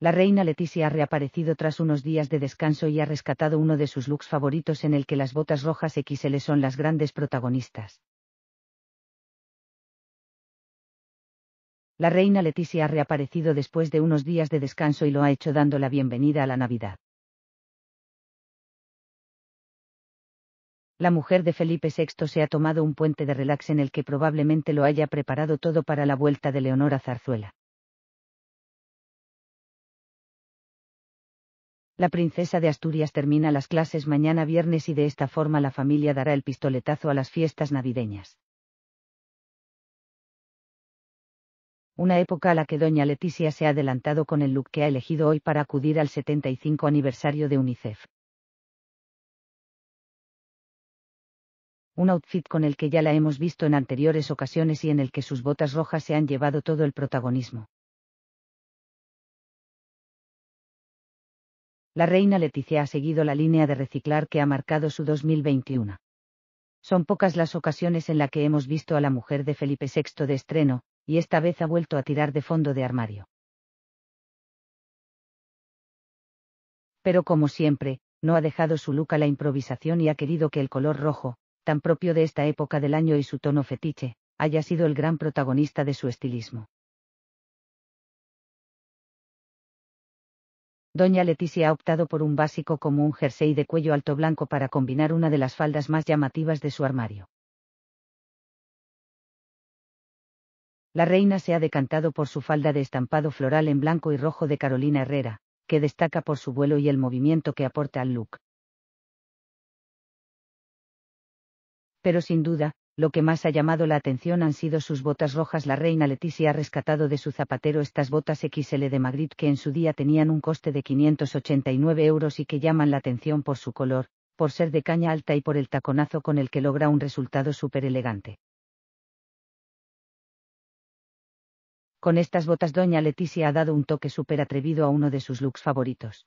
La reina Leticia ha reaparecido tras unos días de descanso y ha rescatado uno de sus looks favoritos en el que las botas rojas XL son las grandes protagonistas. La reina Leticia ha reaparecido después de unos días de descanso y lo ha hecho dando la bienvenida a la Navidad. La mujer de Felipe VI se ha tomado un puente de relax en el que probablemente lo haya preparado todo para la vuelta de Leonora Zarzuela. La princesa de Asturias termina las clases mañana viernes y de esta forma la familia dará el pistoletazo a las fiestas navideñas. Una época a la que doña Leticia se ha adelantado con el look que ha elegido hoy para acudir al 75 aniversario de UNICEF. Un outfit con el que ya la hemos visto en anteriores ocasiones y en el que sus botas rojas se han llevado todo el protagonismo. la reina Leticia ha seguido la línea de reciclar que ha marcado su 2021. Son pocas las ocasiones en las que hemos visto a la mujer de Felipe VI de estreno, y esta vez ha vuelto a tirar de fondo de armario. Pero como siempre, no ha dejado su look a la improvisación y ha querido que el color rojo, tan propio de esta época del año y su tono fetiche, haya sido el gran protagonista de su estilismo. Doña Leticia ha optado por un básico como un jersey de cuello alto blanco para combinar una de las faldas más llamativas de su armario. La reina se ha decantado por su falda de estampado floral en blanco y rojo de Carolina Herrera, que destaca por su vuelo y el movimiento que aporta al look. Pero sin duda, lo que más ha llamado la atención han sido sus botas rojas. La reina Leticia ha rescatado de su zapatero estas botas XL de Madrid, que en su día tenían un coste de 589 euros y que llaman la atención por su color, por ser de caña alta y por el taconazo con el que logra un resultado súper elegante. Con estas botas Doña Leticia ha dado un toque súper atrevido a uno de sus looks favoritos.